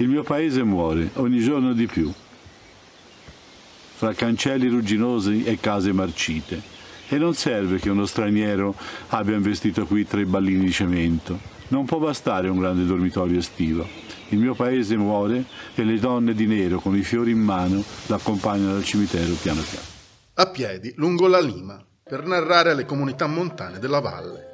Il mio paese muore ogni giorno di più, fra cancelli rugginosi e case marcite. E non serve che uno straniero abbia investito qui tre ballini di cemento. Non può bastare un grande dormitorio estivo. Il mio paese muore e le donne di nero con i fiori in mano l'accompagnano al cimitero piano piano. A piedi, lungo la Lima, per narrare alle comunità montane della valle.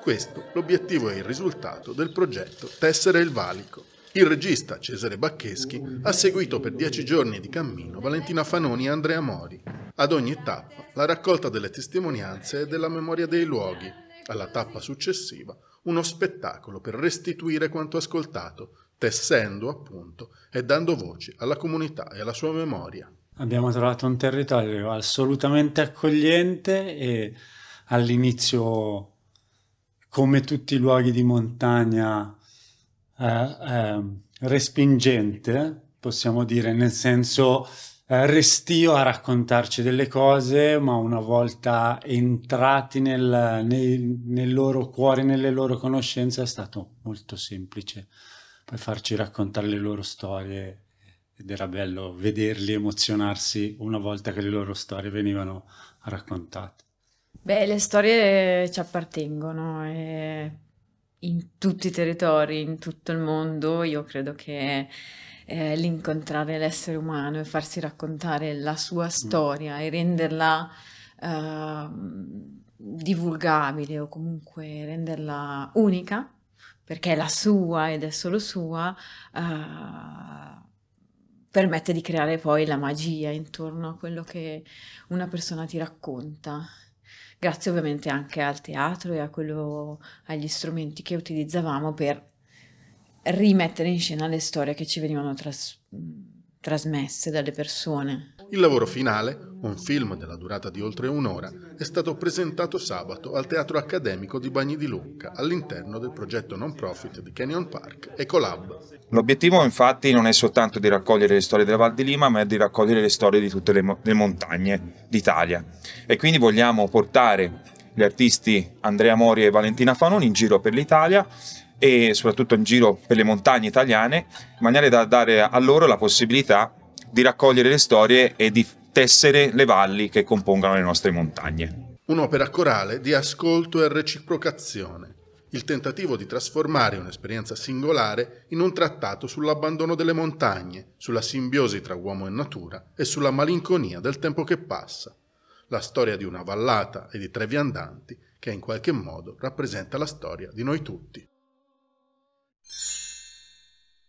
Questo l'obiettivo e il risultato del progetto Tessere il Valico, il regista Cesare Baccheschi ha seguito per dieci giorni di cammino Valentina Fanoni e Andrea Mori. Ad ogni tappa la raccolta delle testimonianze e della memoria dei luoghi. Alla tappa successiva uno spettacolo per restituire quanto ascoltato, tessendo appunto e dando voce alla comunità e alla sua memoria. Abbiamo trovato un territorio assolutamente accogliente e all'inizio, come tutti i luoghi di montagna, eh, ehm, respingente, possiamo dire, nel senso eh, restio a raccontarci delle cose, ma una volta entrati nel, nei, nel loro cuore, nelle loro conoscenze, è stato molto semplice poi farci raccontare le loro storie ed era bello vederli emozionarsi una volta che le loro storie venivano raccontate. Beh, le storie ci appartengono e eh, in tutti i territori, in tutto il mondo, io credo che eh, l'incontrare l'essere umano e farsi raccontare la sua mm. storia mm. e renderla eh, divulgabile o comunque renderla unica, perché è la sua ed è solo sua, eh, permette di creare poi la magia intorno a quello che una persona ti racconta grazie ovviamente anche al teatro e quello, agli strumenti che utilizzavamo per rimettere in scena le storie che ci venivano tras trasmesse dalle persone. Il lavoro finale, un film della durata di oltre un'ora, è stato presentato sabato al Teatro Accademico di Bagni di Lucca all'interno del progetto non profit di Canyon Park Ecolab. L'obiettivo infatti non è soltanto di raccogliere le storie della Val di Lima, ma è di raccogliere le storie di tutte le, mo le montagne d'Italia e quindi vogliamo portare gli artisti Andrea Mori e Valentina Fanon in giro per l'Italia e soprattutto in giro per le montagne italiane, in maniera da dare a loro la possibilità di raccogliere le storie e di tessere le valli che compongono le nostre montagne. Un'opera corale di ascolto e reciprocazione, il tentativo di trasformare un'esperienza singolare in un trattato sull'abbandono delle montagne, sulla simbiosi tra uomo e natura e sulla malinconia del tempo che passa. La storia di una vallata e di tre viandanti che in qualche modo rappresenta la storia di noi tutti.